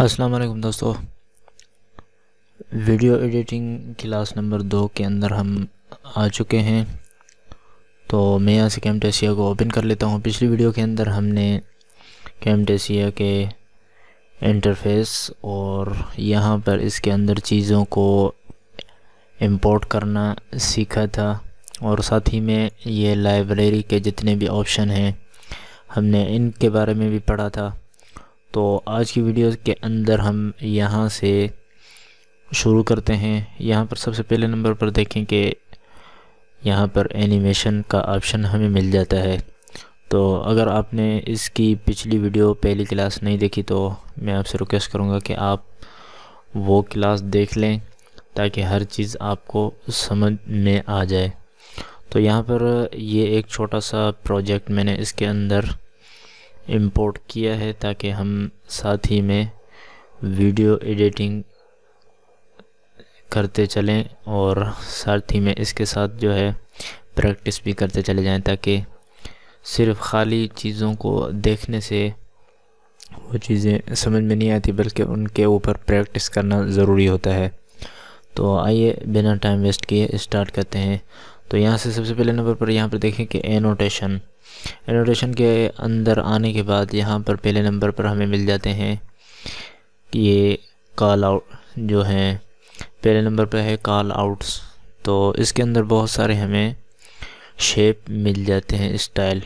अस्सलाम वालेकुम दोस्तों वीडियो एडिटिंग क्लास नंबर दो के अंदर हम आ चुके हैं तो मैं यहाँ से कैमटेसिया टेसिया को ओपन कर लेता हूँ पिछली वीडियो के अंदर हमने कैमटेसिया टेसिया के इंटरफेस और यहाँ पर इसके अंदर चीज़ों को इंपोर्ट करना सीखा था और साथ ही में ये लाइब्रेरी के जितने भी ऑप्शन हैं हमने इनके बारे में भी पढ़ा था तो आज की वीडियो के अंदर हम यहाँ से शुरू करते हैं यहाँ पर सबसे पहले नंबर पर देखें कि यहाँ पर एनिमेशन का ऑप्शन हमें मिल जाता है तो अगर आपने इसकी पिछली वीडियो पहली क्लास नहीं देखी तो मैं आपसे रिक्वेस्ट करूँगा कि आप वो क्लास देख लें ताकि हर चीज़ आपको समझ में आ जाए तो यहाँ पर ये एक छोटा सा प्रोजेक्ट मैंने इसके अंदर इंपोर्ट किया है ताकि हम साथ ही में वीडियो एडिटिंग करते चलें और साथ ही में इसके साथ जो है प्रैक्टिस भी करते चले जाएं ताकि सिर्फ खाली चीज़ों को देखने से वो चीज़ें समझ में नहीं आती बल्कि उनके ऊपर प्रैक्टिस करना ज़रूरी होता है तो आइए बिना टाइम वेस्ट किए स्टार्ट करते हैं तो यहाँ से सबसे पहले नंबर पर यहाँ पर देखें कि एनोटेशन एनोटेशन के अंदर आने के बाद यहाँ पर पहले नंबर पर हमें मिल जाते हैं ये कॉल आउट जो हैं पहले नंबर पर है कॉल आउट्स तो इसके अंदर बहुत सारे हमें शेप मिल जाते हैं स्टाइल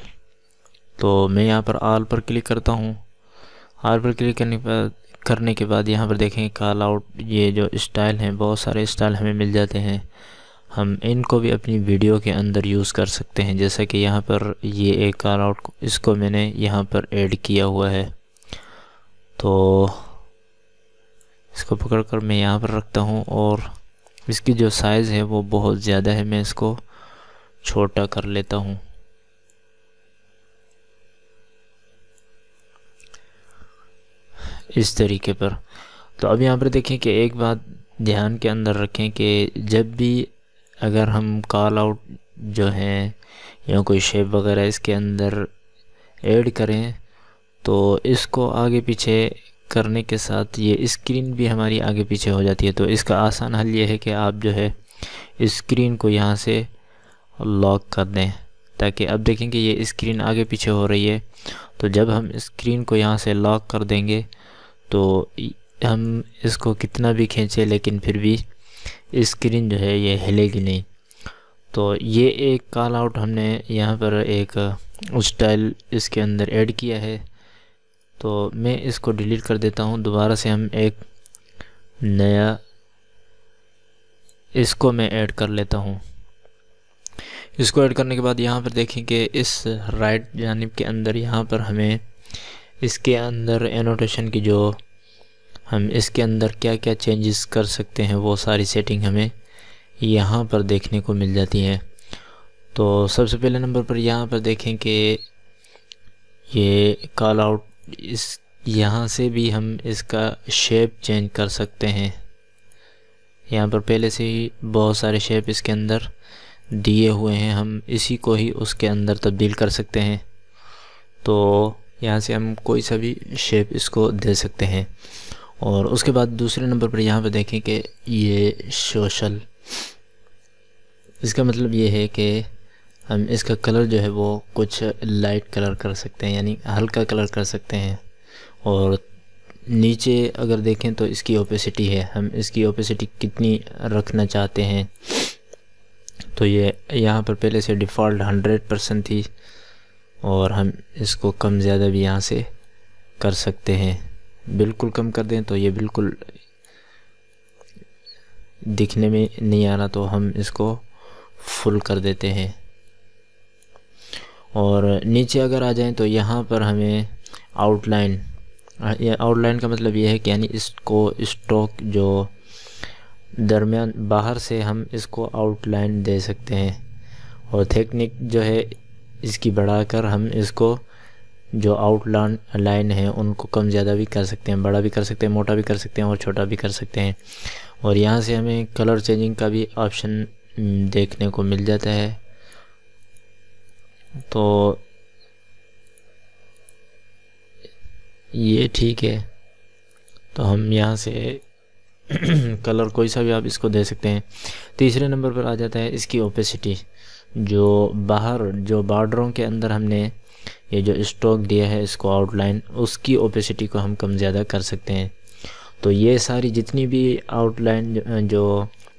तो मैं यहाँ पर आल पर क्लिक करता हूँ आल पर क्लिक करने पर करने के बाद यहाँ पर देखें कॉल आउट ये जो स्टाइल हैं बहुत सारे स्टाइल हमें मिल जाते हैं हम इनको भी अपनी वीडियो के अंदर यूज़ कर सकते हैं जैसा कि यहाँ पर ये एक कार आउट इसको मैंने यहाँ पर ऐड किया हुआ है तो इसको पकड़ कर मैं यहाँ पर रखता हूँ और इसकी जो साइज़ है वो बहुत ज़्यादा है मैं इसको छोटा कर लेता हूँ इस तरीके पर तो अब यहाँ पर देखें कि एक बात ध्यान के अंदर रखें कि जब भी अगर हम कॉल आउट जो हैं या कोई शेप वगैरह इसके अंदर ऐड करें तो इसको आगे पीछे करने के साथ ये स्क्रीन भी हमारी आगे पीछे हो जाती है तो इसका आसान हल ये है कि आप जो है स्क्रीन को यहाँ से लॉक कर दें ताकि अब देखेंगे ये स्क्रीन आगे पीछे हो रही है तो जब हम स्क्रीन को यहाँ से लॉक कर देंगे तो हम इसको कितना भी खींचे लेकिन फिर भी स्क्रीन जो है ये हिलेगी नहीं तो ये एक कॉल आउट हमने यहाँ पर एक स्टाइल इसके अंदर ऐड किया है तो मैं इसको डिलीट कर देता हूँ दोबारा से हम एक नया इसको मैं ऐड कर लेता हूँ इसको ऐड करने के बाद यहाँ पर देखें कि इस राइट जानब के अंदर यहाँ पर हमें इसके अंदर एनोटेशन की जो हम इसके अंदर क्या क्या चेंजेस कर सकते हैं वो सारी सेटिंग हमें यहाँ पर देखने को मिल जाती है तो सबसे पहले नंबर पर यहाँ पर देखें कि ये कॉल आउट इस यहाँ से भी हम इसका शेप चेंज कर सकते हैं यहाँ पर पहले से ही बहुत सारे शेप इसके अंदर दिए हुए हैं हम इसी को ही उसके अंदर तब्दील कर सकते हैं तो यहाँ से हम कोई सा भी शेप इसको दे सकते हैं और उसके बाद दूसरे नंबर पर यहाँ पर देखें कि ये सोशल इसका मतलब ये है कि हम इसका कलर जो है वो कुछ लाइट कलर कर सकते हैं यानी हल्का कलर कर सकते हैं और नीचे अगर देखें तो इसकी ओपेसिटी है हम इसकी ओपेसिटी कितनी रखना चाहते हैं तो ये यहाँ पर पहले से डिफ़ॉल्ट हंड्रेड परसेंट थी और हम इसको कम ज़्यादा भी यहाँ से कर सकते हैं बिल्कुल कम कर दें तो ये बिल्कुल दिखने में नहीं आ रहा तो हम इसको फुल कर देते हैं और नीचे अगर आ जाएं तो यहाँ पर हमें आउटलाइन आउटलाइन का मतलब ये है कि यानी इसको स्ट्रोक जो दरमियान बाहर से हम इसको आउटलाइन दे सकते हैं और टेक्निक जो है इसकी बढ़ाकर हम इसको जो आउट लाइन है उनको कम ज़्यादा भी कर सकते हैं बड़ा भी कर सकते हैं मोटा भी कर सकते हैं और छोटा भी कर सकते हैं और यहाँ से हमें कलर चेंजिंग का भी ऑप्शन हम्म, देखने को मिल जाता है तो ये ठीक है तो हम यहाँ से कलर कोई सा भी आप इसको दे सकते हैं तीसरे नंबर पर आ जाता है इसकी ओपेसिटी जो बाहर जो बॉर्डरों के अंदर हमने ये जो स्ट्रोक दिया है इसको आउटलाइन उसकी ओपेसिटी को हम कम ज़्यादा कर सकते हैं तो ये सारी जितनी भी आउटलाइन जो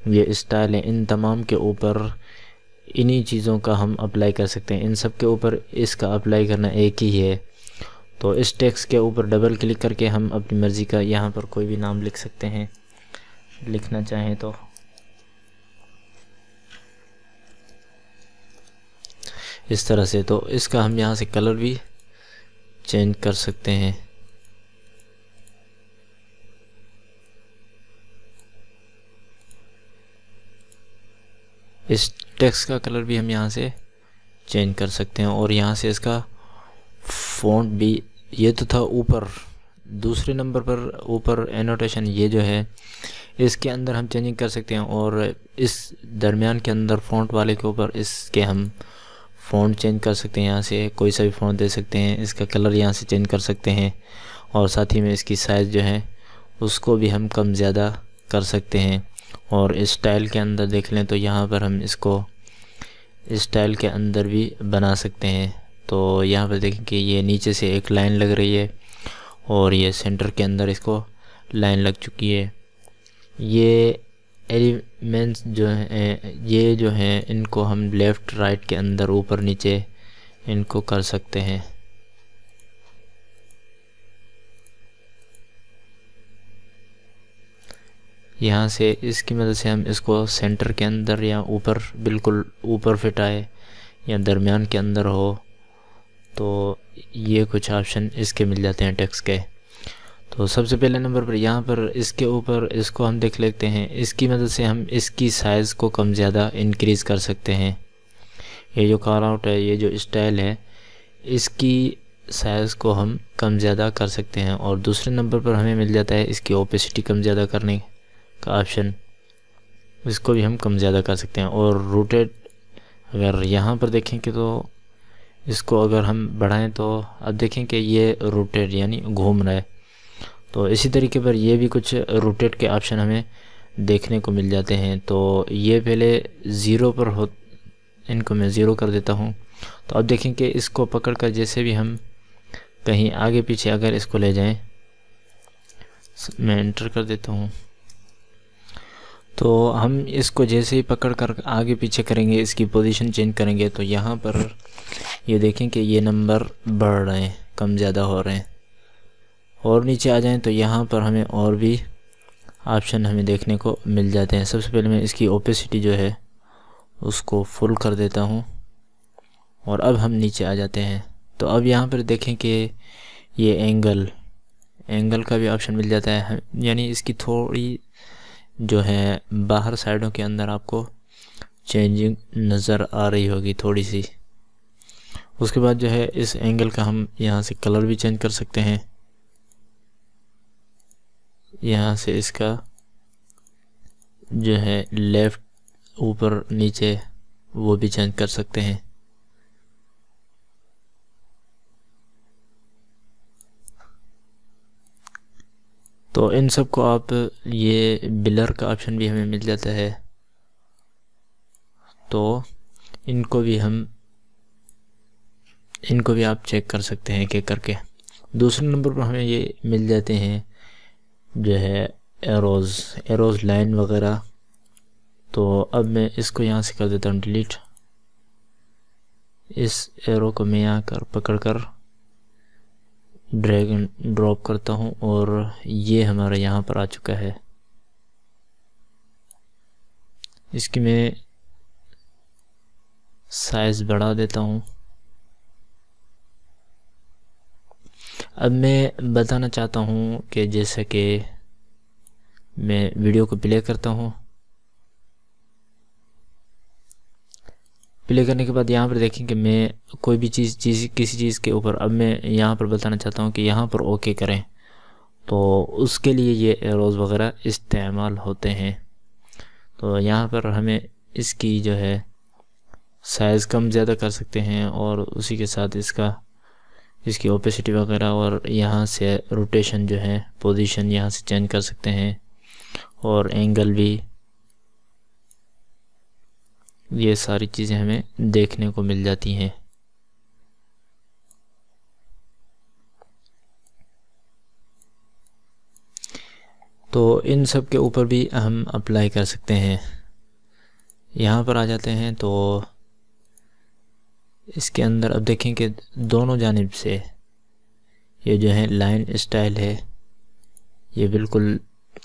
ये स्टाइल है इन तमाम के ऊपर इन्हीं चीज़ों का हम अप्लाई कर सकते हैं इन सब के ऊपर इसका अप्लाई करना एक ही है तो इस टेक्स के ऊपर डबल क्लिक करके हम अपनी मर्ज़ी का यहाँ पर कोई भी नाम लिख सकते हैं लिखना चाहें तो इस तरह से तो इसका हम यहाँ से कलर भी चेंज कर सकते हैं इस टेक्स्ट का कलर भी हम यहाँ से चेंज कर सकते हैं और यहाँ से इसका फ़ॉन्ट भी ये तो था ऊपर दूसरे नंबर पर ऊपर एनोटेशन ये जो है इसके अंदर हम चेंजिंग कर सकते हैं और इस दरमियान के अंदर फ़ॉन्ट वाले के ऊपर इसके हम फ़ॉन्ट चेंज कर सकते हैं यहाँ से कोई सा भी फ़ॉन्ट दे सकते हैं इसका कलर यहाँ से चेंज कर सकते हैं और साथ ही में इसकी साइज़ जो है उसको भी हम कम ज़्यादा कर सकते हैं और स्टाइल के अंदर देख लें तो यहाँ पर हम इसको स्टाइल के अंदर भी बना सकते हैं तो यहाँ पर देखें कि ये नीचे से एक लाइन लग रही है और ये सेंटर के अंदर इसको लाइन लग चुकी है ये एलिमेंट्स जो हैं ये जो हैं इनको हम लेफ़्ट राइट के अंदर ऊपर नीचे इनको कर सकते हैं यहाँ से इसकी मदद से हम इसको सेंटर के अंदर या ऊपर बिल्कुल ऊपर फिट आए या दरमियान के अंदर हो तो ये कुछ ऑप्शन इसके मिल जाते हैं टेक्स्ट के तो सबसे पहले नंबर पर यहाँ पर इसके ऊपर इसको हम देख लेते हैं इसकी मदद से हम इसकी साइज़ को कम ज़्यादा इंक्रीज़ कर सकते हैं ये जो कार आउट है ये जो स्टाइल है इसकी साइज़ को हम कम ज़्यादा कर सकते हैं और दूसरे नंबर पर हमें मिल जाता है इसकी ओपेसिटी कम ज़्यादा करने का ऑप्शन इसको भी हम कम ज़्यादा कर सकते हैं और रूटेड अगर यहाँ पर देखें कि तो इसको अगर हम बढ़ाएं तो अब देखें कि ये रूटेड यानी घूम रहा है तो इसी तरीके पर ये भी कुछ रोटेट के ऑप्शन हमें देखने को मिल जाते हैं तो ये पहले ज़ीरो पर हो इनको मैं ज़ीरो कर देता हूँ तो अब देखें कि इसको पकड़ कर जैसे भी हम कहीं आगे पीछे अगर इसको ले जाएं मैं इंटर कर देता हूँ तो हम इसको जैसे ही पकड़ कर आगे पीछे करेंगे इसकी पोजीशन चेंज करेंगे तो यहाँ पर ये देखें कि ये नंबर बढ़ रहे हैं कम ज़्यादा हो रहे हैं और नीचे आ जाएं तो यहाँ पर हमें और भी ऑप्शन हमें देखने को मिल जाते हैं सबसे पहले मैं इसकी ओपेसिटी जो है उसको फुल कर देता हूँ और अब हम नीचे आ जाते हैं तो अब यहाँ पर देखें कि ये एंगल एंगल का भी ऑप्शन मिल जाता है यानी इसकी थोड़ी जो है बाहर साइडों के अंदर आपको चेंजिंग नज़र आ रही होगी थोड़ी सी उसके बाद जो है इस एंगल का हम यहाँ से कलर भी चेंज कर सकते हैं यहाँ से इसका जो है लेफ़्ट ऊपर नीचे वो भी चेंज कर सकते हैं तो इन सब को आप ये बिलर का ऑप्शन भी हमें मिल जाता है तो इनको भी हम इनको भी आप चेक कर सकते हैं कि करके दूसरे नंबर पर हमें ये मिल जाते हैं जो है एरोज़ एरोज़ लाइन वगैरह तो अब मैं इसको यहाँ से कर देता हूँ डिलीट इस एरो को मैं यहाँ कर पकड़ कर ड्रैगन ड्रॉप करता हूँ और ये हमारा यहाँ पर आ चुका है इसकी मैं साइज़ बढ़ा देता हूँ अब मैं बताना चाहता हूँ कि जैसे कि मैं वीडियो को प्ले करता हूँ प्ले करने के बाद यहाँ पर देखें कि मैं कोई भी चीज़ चीज़ किसी चीज़ के ऊपर अब मैं यहाँ पर बताना चाहता हूँ कि यहाँ पर ओके करें तो उसके लिए ये एरोज़ वगैरह इस्तेमाल होते हैं तो यहाँ पर हमें इसकी जो है साइज़ कम ज़्यादा कर सकते हैं और उसी के साथ इसका इसकी ओपेसिटी वगैरह और यहाँ से रोटेशन जो है पोजीशन यहाँ से चेंज कर सकते हैं और एंगल भी ये सारी चीज़ें हमें देखने को मिल जाती हैं तो इन सब के ऊपर भी हम अप्लाई कर सकते हैं यहाँ पर आ जाते हैं तो इसके अंदर अब देखें कि दोनों जानब से ये जो है लाइन स्टाइल है ये बिल्कुल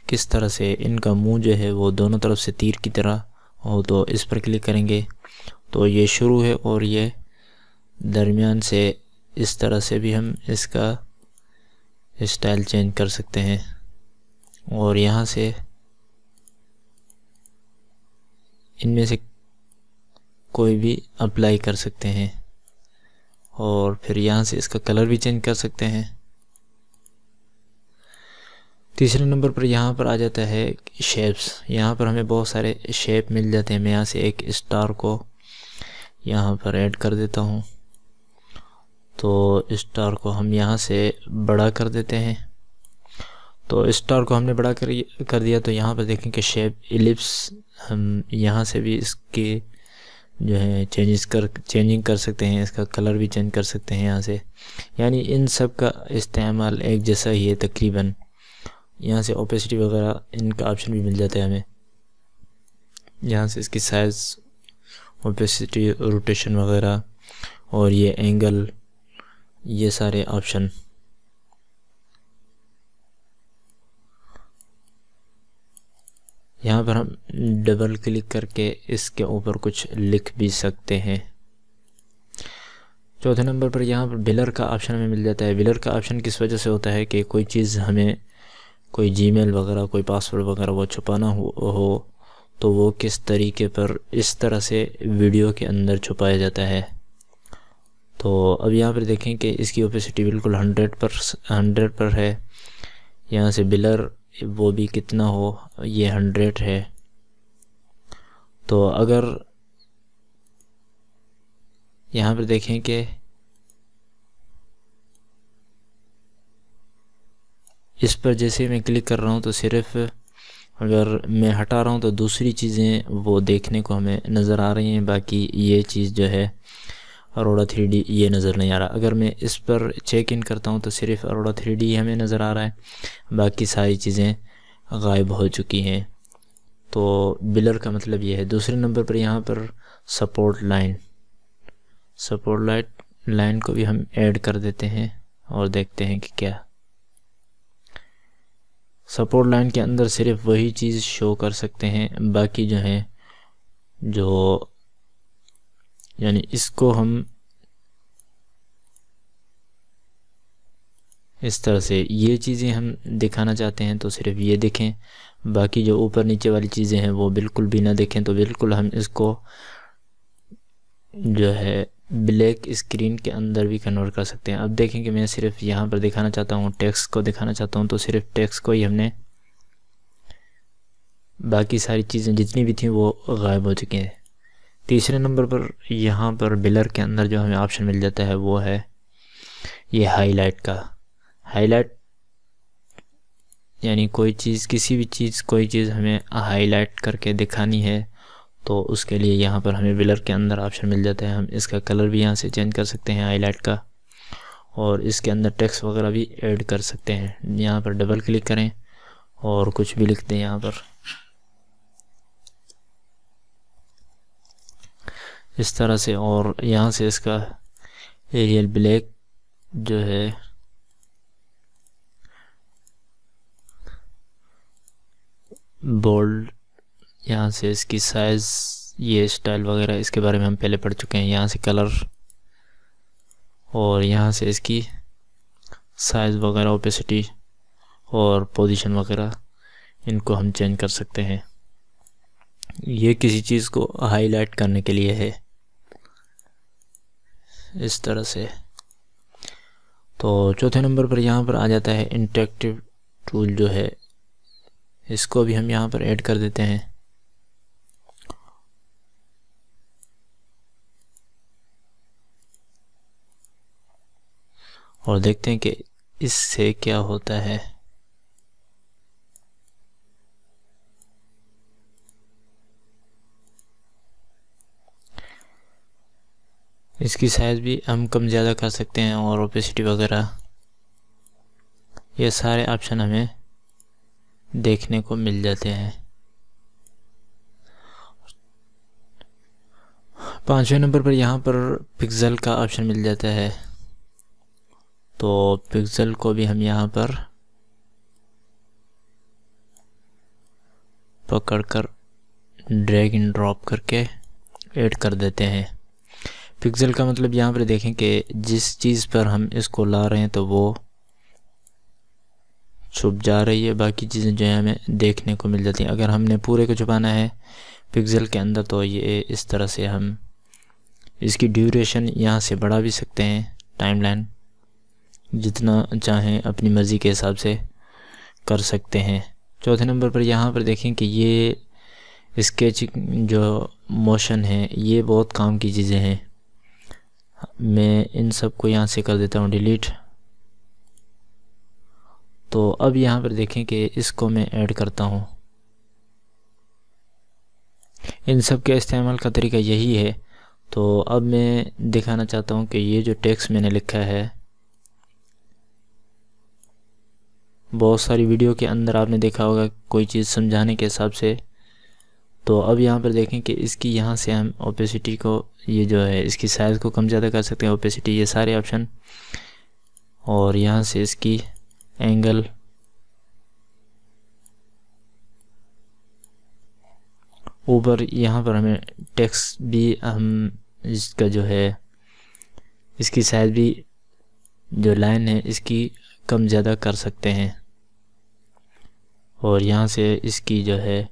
किस तरह से इनका मुंह जो है वो दोनों तरफ से तीर की तरह हो तो इस पर क्लिक करेंगे तो ये शुरू है और ये दरमियान से इस तरह से भी हम इसका स्टाइल चेंज कर सकते हैं और यहाँ से इनमें से कोई भी अप्लाई कर सकते हैं और फिर यहाँ से इसका कलर भी चेंज कर सकते हैं तीसरे नंबर पर यहाँ पर आ जाता है शेप्स यहाँ पर हमें बहुत सारे शेप मिल जाते हैं मैं यहाँ से एक स्टार को यहाँ पर ऐड कर देता हूँ तो स्टार को हम यहाँ से बड़ा कर देते हैं तो स्टार को हमने बड़ा कर कर दिया तो यहाँ पर देखें कि शेप इलिप्स हम यहाँ से भी इसके जो है चेंजेस कर चेंजिंग कर सकते हैं इसका कलर भी चेंज कर सकते हैं यहाँ से यानी इन सब का इस्तेमाल एक जैसा ही है तकरीबन यहाँ से ओपेसिटी वगैरह इनका ऑप्शन भी मिल जाता है हमें यहाँ से इसकी साइज़ ओपेसिटी रोटेशन वगैरह और ये एंगल ये सारे ऑप्शन यहाँ पर हम डबल क्लिक करके इसके ऊपर कुछ लिख भी सकते हैं चौथे नंबर पर यहाँ पर बिलर का ऑप्शन हमें मिल जाता है बिलर का ऑप्शन किस वजह से होता है कि कोई चीज़ हमें कोई जीमेल वगैरह कोई पासवर्ड वगैरह वो छुपाना हो, हो तो वो किस तरीके पर इस तरह से वीडियो के अंदर छुपाया जाता है तो अब यहाँ पर देखें कि इसकी ओपेसिटी बिल्कुल हंड्रेड पर हंड्रेड पर है यहाँ से बिलर वो भी कितना हो ये हंड्रेड है तो अगर यहाँ पर देखें कि इस पर जैसे मैं क्लिक कर रहा हूँ तो सिर्फ अगर मैं हटा रहा हूँ तो दूसरी चीज़ें वो देखने को हमें नज़र आ रही हैं बाकी ये चीज़ जो है अरोड़ा थ्री डी ये नज़र नहीं आ रहा अगर मैं इस पर चेक इन करता हूँ तो सिर्फ अरोड़ा थ्री डी हमें नज़र आ रहा है बाकी सारी चीज़ें गायब हो चुकी हैं तो बिलर का मतलब ये है दूसरे नंबर पर यहाँ पर support line support light line को भी हम ऐड कर देते हैं और देखते हैं कि क्या सपोर्ट लाइन के अंदर सिर्फ वही चीज़ शो कर सकते हैं बाकी जो है जो यानी इसको हम इस तरह से ये चीज़ें हम दिखाना चाहते हैं तो सिर्फ ये देखें बाकी जो ऊपर नीचे वाली चीज़ें हैं वो बिल्कुल भी ना देखें तो बिल्कुल हम इसको जो है ब्लैक स्क्रीन के अंदर भी कन्वर्ट कर सकते हैं अब देखें कि मैं सिर्फ यहाँ पर दिखाना चाहता हूँ टेक्स्ट को दिखाना चाहता हूँ तो सिर्फ टेक्स्ट को ही हमने बाकी सारी चीज़ें जितनी भी थी वो गायब हो चुकी हैं तीसरे नंबर पर यहाँ पर बिलर के अंदर जो हमें ऑप्शन मिल जाता है वो है ये हाईलाइट का हाईलाइट यानी कोई चीज़ किसी भी चीज़ कोई चीज़ हमें हाईलाइट करके दिखानी है तो उसके लिए यहाँ पर हमें बिलर के अंदर ऑप्शन मिल जाता है हम इसका कलर भी यहाँ से चेंज कर सकते हैं हाईलाइट का और इसके अंदर टेक्स्ट वगैरह भी ऐड कर सकते हैं यहाँ पर डबल क्लिक करें और कुछ भी लिख दें यहाँ पर इस तरह से और यहाँ से इसका एरियल ब्लैक जो है बोल्ड यहाँ से इसकी साइज़ ये स्टाइल वगैरह इसके बारे में हम पहले पढ़ चुके हैं यहाँ से कलर और यहाँ से इसकी साइज़ वगैरह ओपेसिटी और पोजीशन वगैरह इनको हम चेंज कर सकते हैं ये किसी चीज़ को हाईलाइट करने के लिए है इस तरह से तो चौथे नंबर पर यहाँ पर आ जाता है इंटरेक्टिव टूल जो है इसको भी हम यहाँ पर ऐड कर देते हैं और देखते हैं कि इससे क्या होता है इसकी साइज़ भी हम कम ज़्यादा कर सकते हैं और ओपेसिटी वगैरह ये सारे ऑप्शन हमें देखने को मिल जाते हैं पाँचवें नंबर पर यहाँ पर पिक्सल का ऑप्शन मिल जाता है तो पिक्सल को भी हम यहाँ पर पकड़ कर ड्रैग एंड ड्रॉप करके ऐड कर देते हैं पिक्सल का मतलब यहाँ पर देखें कि जिस चीज़ पर हम इसको ला रहे हैं तो वो छुप जा रही है बाकी चीज़ें जो है हमें देखने को मिल जाती हैं अगर हमने पूरे को छुपाना है पिक्सल के अंदर तो ये इस तरह से हम इसकी ड्यूरेशन यहाँ से बढ़ा भी सकते हैं टाइमलाइन जितना चाहें अपनी मर्ज़ी के हिसाब से कर सकते हैं चौथे नंबर पर यहाँ पर देखें कि ये स्केच जो मोशन है ये बहुत काम की चीज़ें हैं मैं इन सब को यहाँ से कर देता हूँ डिलीट तो अब यहाँ पर देखें कि इसको मैं ऐड करता हूँ इन सब के इस्तेमाल का तरीका यही है तो अब मैं दिखाना चाहता हूँ कि ये जो टेक्स्ट मैंने लिखा है बहुत सारी वीडियो के अंदर आपने देखा होगा कोई चीज़ समझाने के हिसाब से तो अब यहाँ पर देखें कि इसकी यहाँ से हम ओपेसिटी को ये जो है इसकी साइज़ को कम ज़्यादा कर सकते हैं ओपेसिटी ये सारे ऑप्शन और यहाँ से इसकी एंगल ऊपर यहाँ पर हमें टेक्स भी हम इसका जो है इसकी साइज भी जो लाइन है इसकी कम ज़्यादा कर सकते हैं और यहाँ से इसकी जो है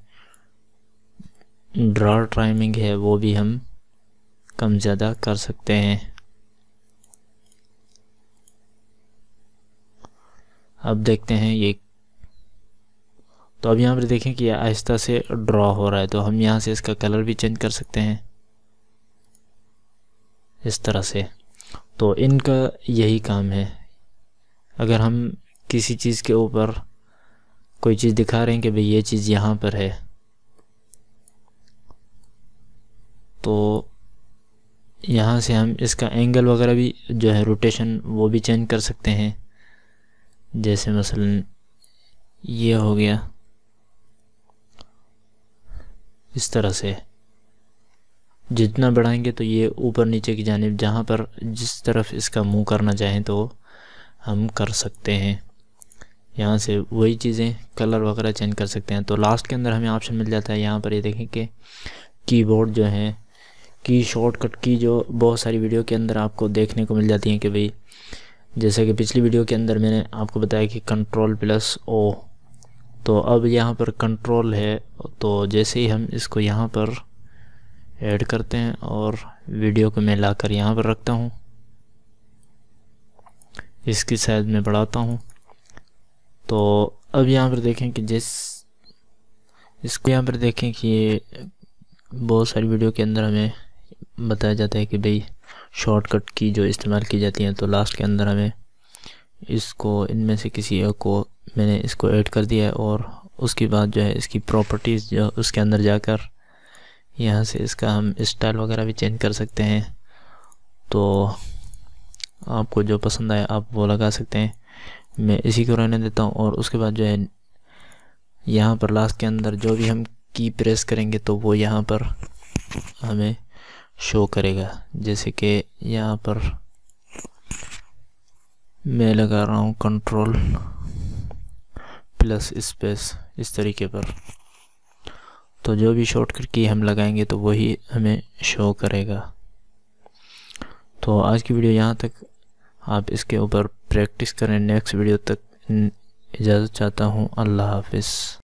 ड्रॉ टाइमिंग है वो भी हम कम ज़्यादा कर सकते हैं अब देखते हैं ये तो अब यहाँ पर देखें कि आहिस्ता से ड्रॉ हो रहा है तो हम यहाँ से इसका कलर भी चेंज कर सकते हैं इस तरह से तो इनका यही काम है अगर हम किसी चीज़ के ऊपर कोई चीज़ दिखा रहे हैं कि भाई ये चीज़ यहाँ पर है तो यहाँ से हम इसका एंगल वगैरह भी जो है रोटेशन वो भी चेंज कर सकते हैं जैसे मसलन ये हो गया इस तरह से जितना बढ़ाएंगे तो ये ऊपर नीचे की जानब जहाँ पर जिस तरफ इसका मुंह करना चाहें तो हम कर सकते हैं यहाँ से वही चीज़ें कलर वगैरह चेंज कर सकते हैं तो लास्ट के अंदर हमें ऑप्शन मिल जाता है यहाँ पर ये देखें कि कीबोर्ड जो है की शॉर्टकट की जो बहुत सारी वीडियो के अंदर आपको देखने को मिल जाती हैं कि भाई जैसे कि पिछली वीडियो के अंदर मैंने आपको बताया कि कंट्रोल प्लस ओ तो अब यहाँ पर कंट्रोल है तो जैसे ही हम इसको यहाँ पर ऐड करते हैं और वीडियो को मैं लाकर यहाँ पर रखता हूँ इसकी साइज में बढ़ाता हूँ तो अब यहाँ पर देखें कि जिस इसको यहाँ पर देखें कि बहुत सारी वीडियो के अंदर हमें बताया जाता है कि भाई शॉर्टकट की जो इस्तेमाल की जाती हैं तो लास्ट के अंदर हमें इसको इनमें से किसी एक को मैंने इसको ऐड कर दिया है और उसके बाद जो है इसकी प्रॉपर्टीज़ जो उसके अंदर जाकर यहाँ से इसका हम स्टाइल वगैरह भी चेंज कर सकते हैं तो आपको जो पसंद आए आप वो लगा सकते हैं मैं इसी को रहने देता हूँ और उसके बाद जो है यहाँ पर लास्ट के अंदर जो भी हम की प्रेस करेंगे तो वो यहाँ पर हमें शो करेगा जैसे कि यहाँ पर मैं लगा रहा हूँ कंट्रोल प्लस स्पेस इस तरीके पर तो जो भी शॉर्टकट की हम लगाएंगे तो वही हमें शो करेगा तो आज की वीडियो यहाँ तक आप इसके ऊपर प्रैक्टिस करें नेक्स्ट वीडियो तक इजाज़त चाहता हूँ अल्लाह हाफिज़